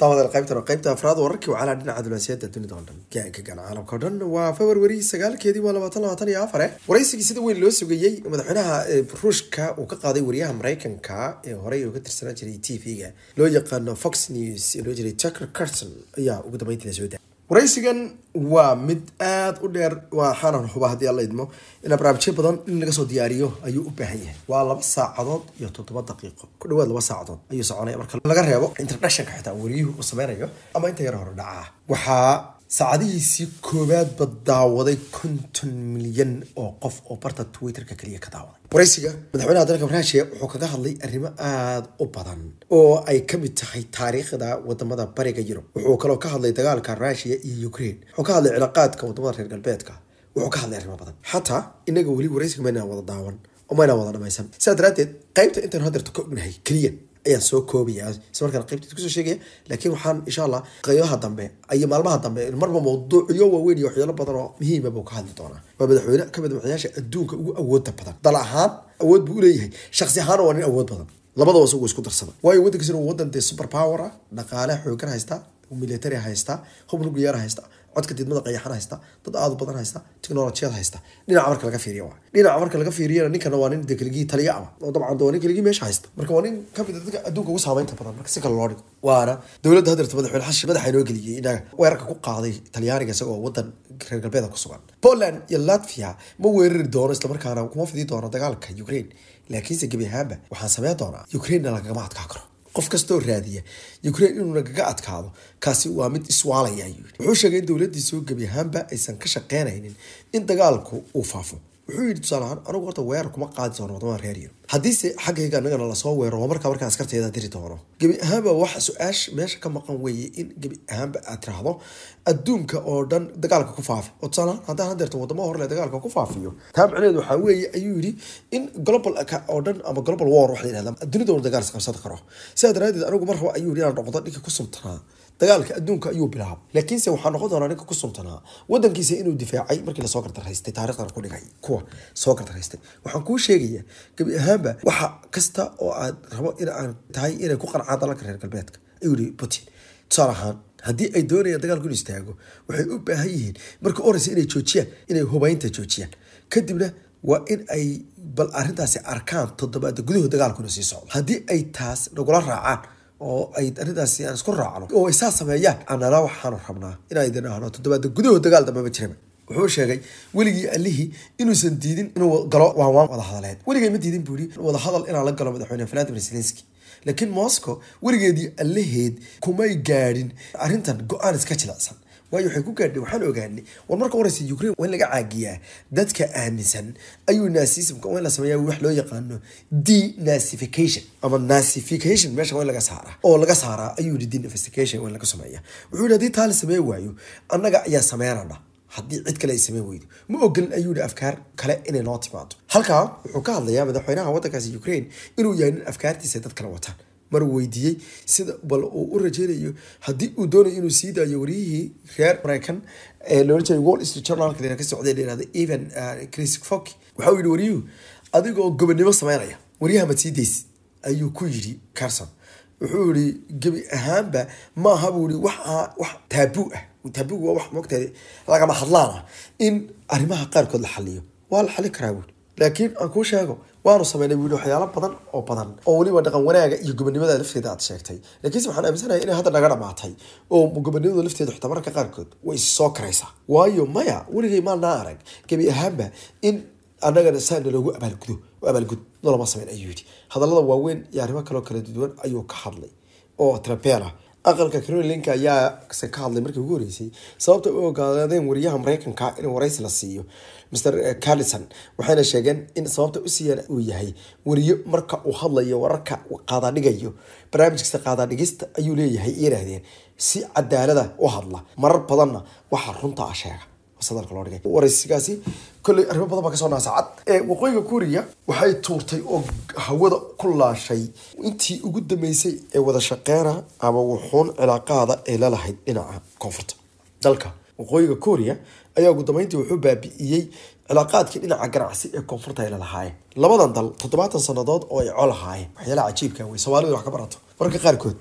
daawadaal qaybtan oo qaybta afraad wararkii wacaalaa dhinaca dulasiyada dunida oo dhan gaanka gan caalamka oo dhan waa februari sagaalkeedii waa labaatan labaatan iyo afare waraysigii sida weyn loo sugayey madaxweynaha ruushka uu ka qaaday wariyaha maraykanka ee horey uu ka tirsanaan jiray t v-ga loo yaqaano fox news ee loo jiray tucker carson ayaa ugu dambeyntii la soo daa waraysigan waa mid aada u dheer waxaanan huba haddii la idmo inaa barnaamijyo badan in laga soo diyaariyo ayuu u baahan yahay waa laba saacadood iyo toddoba daqiiqo ku dhawaad laba saacadood ayuu soconaya marka laga reebo introductionka xitaa wariyuhu uu sameynayo ama inta yar hore dhacaa waxaa saacadihiisii koowaadba daawaday konton milyan oo qof oo barta twitterka keliya ka daawaday waraysiga madaxweynaha dalka ruushia wuxuu kaga hadlay arrimo aada u badan oo ay ka mid tahay taariikhda wadamada bariga yurub wuxuu kaloo ka hadlay dagaalka ruushia iyo ukrain wuxuu ka hadlay cilaaqaadka wadamada reer galbeedka wuxuu ka hadlay arrimo badan xataa inaga weli waraysiga maynaa wada daawan oo maynaan wada dhamaysan sidaa daraaddeed qaybta intaan hadeerta ka ognahay keliya ayaan soo koobaya isla markaan kusoo sheegaya laakiin waxaan insha allah qaybaha dambe iyo maalmaha dambe marba mawduucyo waaweyn iyo waxyaalo badan oo muhiima buu ka hadli doonaa waa madaxweyne ka mid madaxyaasha ah adduunka ugu awooda badan dal ahaan awood buu uleeyahay shaksi ahaan waa nin awood badan labadaba isagu isku darsada waayo waddankiisuna wadan dee super power ah dhaqaale xoogan haysta military haysta hub nuclear haysta codka didmada qayaxana haysta dad aadu badan haysta technolojiyad haysta dhinaca marka laga fiiriy dhinaca marka laga fiiriyana ninkana waa nin de keligii taliya ah oo dabcan waa nin keligii meesha haysta marka waa nin kamid ah dadka adduunka ugu saameynta badan marka si kale loo dhigo waana dowladda hadeerta madaxweyne xashi madaxa inoo geliyey inaga weerarka ku qaaday talyaaniga isagoo wadan reer galbeeda ku sugan poland iyo latvia ma weerari doono islamarkaana kuma fidi doono dagaalka ukraine laakiinse gebi ahaanba waxaan sameyn doonaa ukrainena lagagama adkaa karo qof kastoo raadiya ukrain inuuna kaga adkaado kaasi waa mid iswaalaya wuxuu sheegay in dowladii soo gebi ahaanba aysan ka shaqeynaynin in dagaalku uu faafo wuxuu yidhi tusaale ahaan anigu horta weerar kuma qaadi doono wadamaha reeriyo haddiise xaggayga annagana lasoo weeraro waa markaa markaa askarteeda diri doono gebi ahaanba waxa su-aasha meesha ka maqan weeye in gebi ahaanba aad tiraahdo adduunka oo dhan dagaalka ku faafi oo tusaale haddaan hadeerto wadamaha horle dagaalka ku faafiyo taa macnaheed waxaa weeye ayuu yidhi in global oo dhan ama global war waxa la yidhahda dunida un dagaal isqabsan karo sidaa daraadeed anigu mar raba ayuu yidhi inaan noqdo dhinka ku subtanaa dagaalka adduunka ayuu bilaab laakiinse waxaa noqon doonaa ninka ku suntanaa wadankiisa inuu difaacay markii lasoo gardarhaystay taarikhdan ku dhigay kuwa soo gardarhaystay waxaan kuu sheegaya gabi ahaanba waxa kasta oo aad rabo in aan tahay inay ku qancaa dalalka reer galbeedka ayuu yihi putin tusaale ahaan haddii ay doonayaan dagaalka inu istaago waxay u baahan yihiin marka oraysa inay joojiyaan inay hubaynta joojiyaan kadibna waa in ay bal arrintaasi arkaan toddobaada guduhu dagaalku inu sii socdo haddii ay taas nagula raacaan oo ay arrintaasi aan isku raacno oo ay saa sameeyaan annana waxaanu rabnaa inaa ahno toddobaada gudaho dagaal dambeba jiraba wuxuu sheegay weligii allihii inuusan diidin inuu galo waanwaan wadahadaleed weligay ma diidin buu yihi wadahadal inaan la galo madaxweyne valadimir zelenski laakiin moscow weligeedii allaheed kumay gaadhin arrintan go-aan iska jilicsan waayo waxay ku gaadhay waxaan ogaanay war marka waraysa ukraine waa laga caagiyaa dadka aaminsan ayuu naasismka waa la sameeyaa wax loo yaqaano denazification ama nazification meesha waa laga saaraa oo laga saaraa ayuu yidhi denazification waa laga sameeyaa wuxuu yidhi haddii taa la sameey waayo annaga ayaa sameynana haddii cid kale ay sameyn weydo ma ogolin ayuu yidhi afkaar kale inay noo timaado halkaa wuxuu ka hadlayaa madaxweynaha waddankaasi ukrain inuu yahay nin afkaartiisa dad kale wataan mar weydiiyey sida bal uu u rajeynayo haddii uu doonayo inuu sii daayo wariyihii reer mareykan ee loola jeeda wall street journalka ka socday layirahda evan chris uh, fok waxa uu wariyuhu adigoo gobonimo samaynaya waryaha mad sii daysid ayuu ku yidhi carson wuxuu yihi gebi ahaanba maaha buu yii wax taabuu ah taabuu waa wax moogtahay lagama hadlaan ah in arrimaha qaarkood la xaliyo waa la xali karaa buuri laakiin aan kuu sheego waanu sameynay buu yihi waxyaalo badan oo badan oo weliba dhaqan wanaaga iyo gobonimada lafteeda aad sheegtay laakiinse waxaan aaminsanaya inay hadda naga dhamaatay oo gobonimadu lafteeda xitaa mararka qaarkood way soo karaysaa waayo maya weligay maalnaa arag gebi ahaanba in annagana saana loogu abaalgudo oo abaalgud nolama sameyn ayuu yidhi hadallada waaweyn iyo arrimo kaleo kala duwan ayuu ka hadlay oo trabela aqalka carolinka ayaa ka hadlay markii ugu horreysay sababta u ogaadeen wariyaha maraykanka in waraysi la siiyo mr eh, carlison waxayna sheegeen in sababta u uu yahay wariyo marka uu hadlayo wararka qaadadhigayo barnaamijkiisa qaadadhigista ayuu leeyahay yiraahdeen si cadaalada ah u hadla marar badanna waxaa runta a ah sheega sadalka loo kolley arrimo badan baa kasoo naasa cad waqooyiga kuuriya waxay tuurtay oo hawada ku laashay intii ugu dambeysay ee wada shaqeyna ama wuxuun cilaaqaada ay la dhinaca koonfurta dalka waqooyiga kuuriya ayaa ugu dambeyntii wuxuu baabi'iyey cilaaqaadkii dhinaca ganacsi ee koonfurta ay la lahaayeen labadan dal toddobaatan sannadood oo ay col waxyaalaha cajiibka ah, wey soomaalida wax ka barato marka qaarkood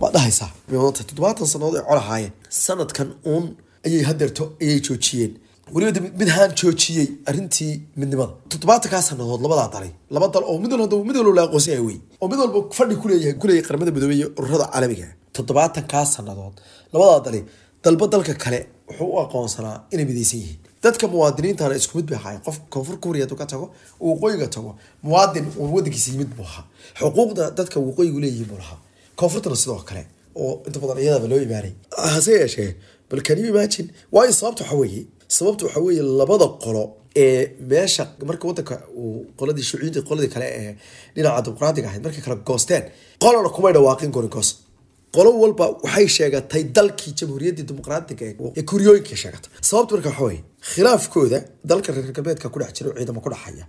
baad dhahaysaa toddobaatan sannadood ay col sanadkan uun ayay hadeerto ayay joojiyeen weliba mid haan joojiyey arintii midnimada toddobaatankaa sanadood labadaa dalay laba dal oo mid walba mid walba la aqoonsanaya wey oo mid walba fadhi kuleeyahay kuleeyahay qaramada midoobay iyo ururada caalamiga ah. toddobaatankaa sanadood labadaa dali dalba dalka kale wuxuu u aqoonsanaa inay midaysan yihiin dadka muwaadiniintana isku mid bay ahaayeen qof koonfur kuuriya ka tago uu waqooyiga tago muwaadin uun wadankiisa yimid buu ahaa xuquuqda dadka waqooyigu leeyihiin buu lahaa koonfurtana sidoo kale oo inta badan iyadaba loo imaaray hase yeeshee bal can you imagine waayo sababta waxa weeye sababta waxa weeye labada qolo ee meesha marka wadanka uu qoladii shucuudi qoladii kale ee dhinaca dimuqraadiga ahayd markay kala goosteen qolana kumay dhawaaqin goringoos qolo walba waxay sheegatay dalkii jamhuuriyaddii dimuqraadiga ee kuuriyooyinka sheegatay sababta marka waxa weeye khilaafkooda dalka reer galbeedka ku dhex jira oo ciidamo ku dhexaya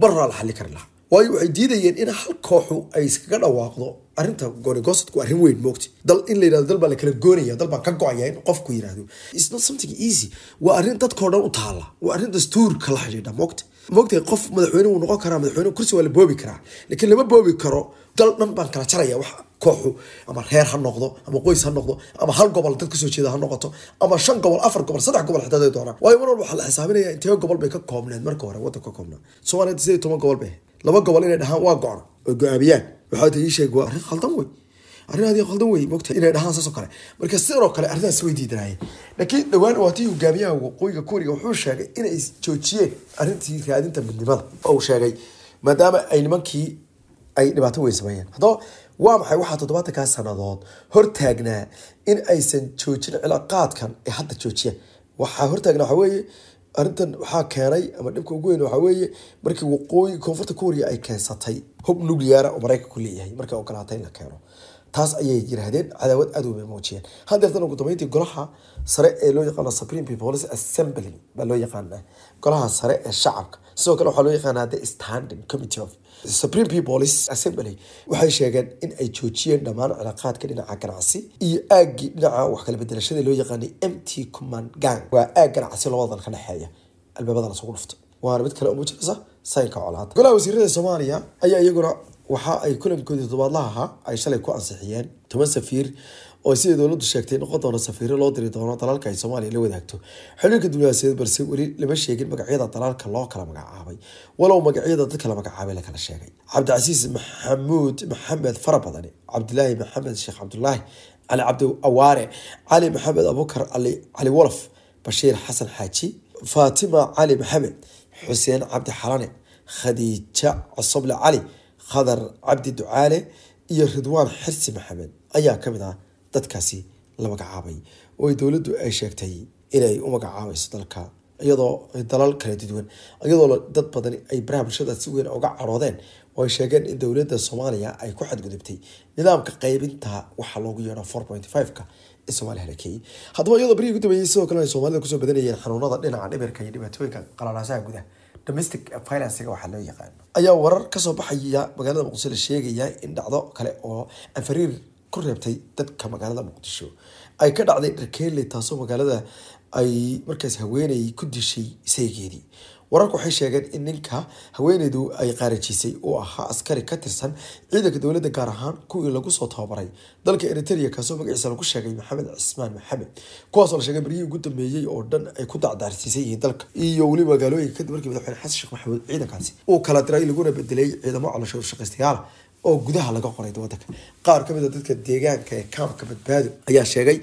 barraa la xalli kari lahaa waayo waxay diidayeen in hal kooxu ay iskaga dhawaaqdo arinta goonigosadku arin weyn moogta dal in la yidhahdo dal baa la kala goonaya dal baan ka go-aya in qofku yidhahdo it's not something easy waa arrin dadkao dhan u taala waa arrin dastuurka la xidhiidha moogta moogtahay qof madaxweyne wuu noqon karaa madaxweyne kursi waa la boobi karaa laakiin lama boobi karo dal dhan baan kala jaraya waxa kooxu ama reer ha noqdo ama qoys ha noqdo ama hal gobol dad kasoo jeeda ha noqoto ama shan gobol afar gobol saddex gobol xitaa doonaan waayo mar walba waxaa la xisaabinaya intee gobol bay ka koobneed marka hore wadanka ka koobnaa soomaaliya sidii toban gobol bay laba gobol inay dhahaan waa go-on oo go-aamiyaan waxaa ta ii sheeg waa arrin khaldan wey arrin aad khaldan wey mogta inay dhahaan saasoo kale marka sidoo kale arrintaas way diidanaayeen laakiin dhowaan waatii hogaamiyaha waqooyiga kuriga wuxuu sheegay inay joojiyeen arrintii raadinta midnimada oo uu sheegay maadaama ay nimankii ay dhibaato weyn sameeyeen haddaba waa maxay waxaa toddobaatankaa sannadood hortaagnaa in aysan joojin cilaaqaadkan ee hadda joojiyaan waxaa hortaagnaa waxaa weeye arrintan waxaa keenay ama dhibka ugu weyn waxaa weeye markii waqooyi koonfurta kuuriya ay keensatay hub nukliyaara oo maraykanku leeyahay markaa ogolaatay in la keeno taas ayay yiraahdeen cadaawad aad u muujiyeen hadeertan ugu dambeyntii golaha sare ee loo yaqaano supreme people's assembly baa loo yaqaanaa golaha sare ee shacabka sidoo kale waxaa loo yaqaanaa the standing committee of supreme peoples assembly waxay sheegeen in ay joojiyeen dhammaan cilaaqaadka dhinaca ganacsi iyo aaggii dhinaca wax kala bedelashada loo yaqaanay m t command gang waa aag ganacsi labadan ka dhexeeya albaabada lasugu dhufta waana mid kale uma muujinaysa saynka colaada golaha wasiirada soomaaliya ayaa iyaguna waxa ay kulankoodii todobaadlaha ahaa ay shalay ku ansixiyeen toban safiir oo sida dowladdu sheegtay in noqon doona safiiro loo diri doono dalalka ay soomaaliya la wadaagto xiliinka diblomaasiyadeed balse weli lama sheegin magacyada dalaalka loo kala magacaabay walow magacyada dadka la magacaabay lakala sheegay cabdicasiis maxamuud maxamed farabadani cabdulaahi maxamed sheekh cabdulaahi cali cabdi awaare cali maxamed abukar cali walaf bashiir xasan xaaji faatima cali maxamed xuseen cabdi xalane khadiija cosoble cali khadar cabdi ducaale iyo ridwaan xirsi maxamed ayaa kamid ah dadkaasi la magacaabay oo ay dowladdu ay sheegtay inay u magacaabayso dalka iyadoo dalal kala duduwan iyadoo dad badan ay baraha bulshada si weyn uga caroodeen oo ay sheegeen in dowladda soomaaliya ay ku xadgudubtay nidaamka qeybinta waxaa loogu yeedho four point five ee soomaaliya la haddaba iyadoo berihii ugu dambeeyey sidoo kalena ay soomaalida kusoo badanayeen xanuunada dhinaca dhibirka iyo dhibaatooyinka qalalaasaha gudaha domestic violencega waxaa loo yaqaan ayaa warar kasoo baxaya magaalada muqdisho la sheegaya in dhacdo kale oo anfariir ku reebtay dadka magaalada muqdisho ay ka dhacday dharkeeley taasoo magaalada ay markaas haweeney ku dishay saygeedii wararku waxay sheegeen in ninka haweeneydu ay qaarijisay oo ahaa askari ka tirsan ciidanka dowladda gaar ahaan kuwii lagu soo tababaray dalka eriteria kaasoo magaciisa lagu sheegay maxamed cismaan maxamed kuwaasoo la sheegay baryihii ugu dambeeyey oo dhan ay ku dacdaarsiisan yihiin dalka iyo weli magaalooyinka kadib markii madaxweyne xasan sheekh maxamuud ciidankaasi uu kala diray laguna bedelay ciidamo caloshoob oo gudaha laga qoray wadanka qaar kamid ah dadka deegaanka ee kaamka badbaado ayaa sheegay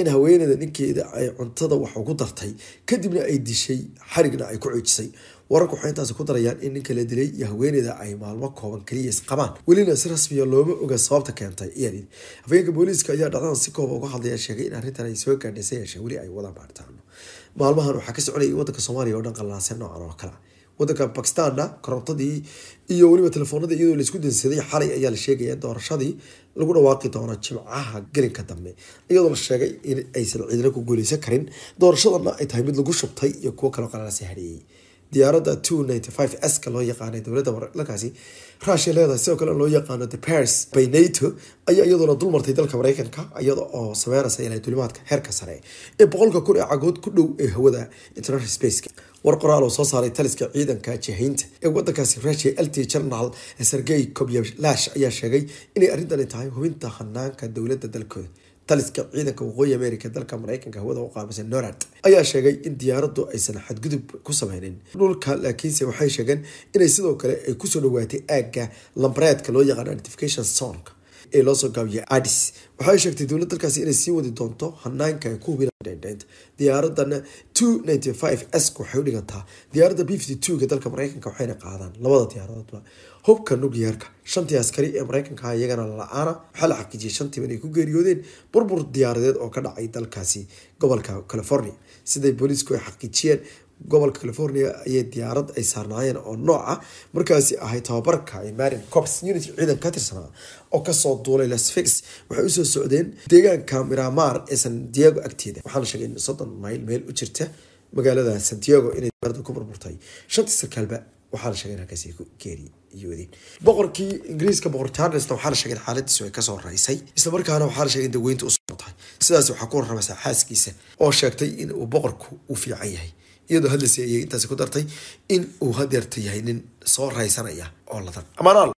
in haweeneyda ninkeeda ay cuntada wax ugu dartay kadibna ay dishay xarigna ay ku ciijisay wararka waxay intaasi ku darayaan in ninka la dilay iyo haweeneyda ay maalmo kooban kaliya is welina si rasmiya ah looma oga sababta keentay iyarin hafeenka booliiska ayaa dhacdadan si kooba uga hadlaya sheegay in arrintan ay soo gaadhaysa yeeshee weli ay wadaan baaritaano maalmahan waxaa ka soconayay wadanka soomaaliya oo dhan qallaaseen noocan oo kale wadanka bakistanna korontadii iyo weliba telefoonadii iyadoo laisku dansaday xalay ayaa la sheegaya doorashadii lagu dhawaaqi doono jimcaha gelinka dambe iyadoo la sheegay in aysan ciidano ku guuleysan karin doorashadana ay tahay mid lagu shubtay iyo kuwo kaloo kalala sahreeyey diyaaradda two ninty five ka loo yaqaanay dowladda mareykankaasi rushia leedahay sidoo kale loo yaqaano the paris by ayaa iyadoona dulmartay dalka mareykanka iyada oo sameynaysa ilaa dulimaadka heerka sare ee boqolka kun ee cagood ku dhow ee hawada international spaceka war qoraal oo soo saaray taliska ciidanka jihaynta ee wadankaasi rushia lt general sergey kobyalash ayaa sheegay inay arrintani tahay hubinta hanaanka dowladda dalkooda taliska ciidanka waqooyi america dalka mareykanka hawada u qaabisay norad ayaa sheegay in diyaaraddu aysan xadgudub ku sameynin dhulka laakiinse waxay sheegeen inay sidoo kale ay kusoo dhawaatay aagga lambareedka loo yaqaan identification sonk ee loosoo gaabiyay adis waxay sheegtay dowlad dalkaasi inay sii wadi doonto hanaanka ay ku hubindheendheynta diyaaradana two ninety five s waxay u dhigantaa b fifty two-ga dalka mareykanka waxayna qaadaan labada diyaaradoodba hubka nukliyeerka shantii askari ee maraykanka ah iyagana la-aana waxaa la xaqiijiyay shantiiban ay ku geeriyoodeen burbur diyaaradeed oo ka dhacay dalkaasi gobolka california siday booliisku ay xaqiijiyeen gobolka california ayay diyaarad ay saarnaayeen oo nooc ah markaasi ahay tababarka marin corps unity ciidan ka tirsanaa oo kasoo duulay lasfix waxay usoo socdeen deegaanka miramar ee san diego agteeda waxaana sheegay in soddon mayl meel u jirta magaalada san diego inay diyaarada ku burburtay shanta sarkaalba waxaana sheegay in ku geeriyoodeen boqorkii ingiriiska boqor charles waxaana sheegay in xaaladiisu ay kasoo raysay islamarkaana waxaana sheegay in daweynta u socotahay sidaas waxaa ku warramaysaa xaaskiisa oo sheegtay in uu boqorku u fiican yahay iyadoo hadlasi ayay intaasi ku dartay in uu hadeerta yahay nin soo raysanaya oo ladan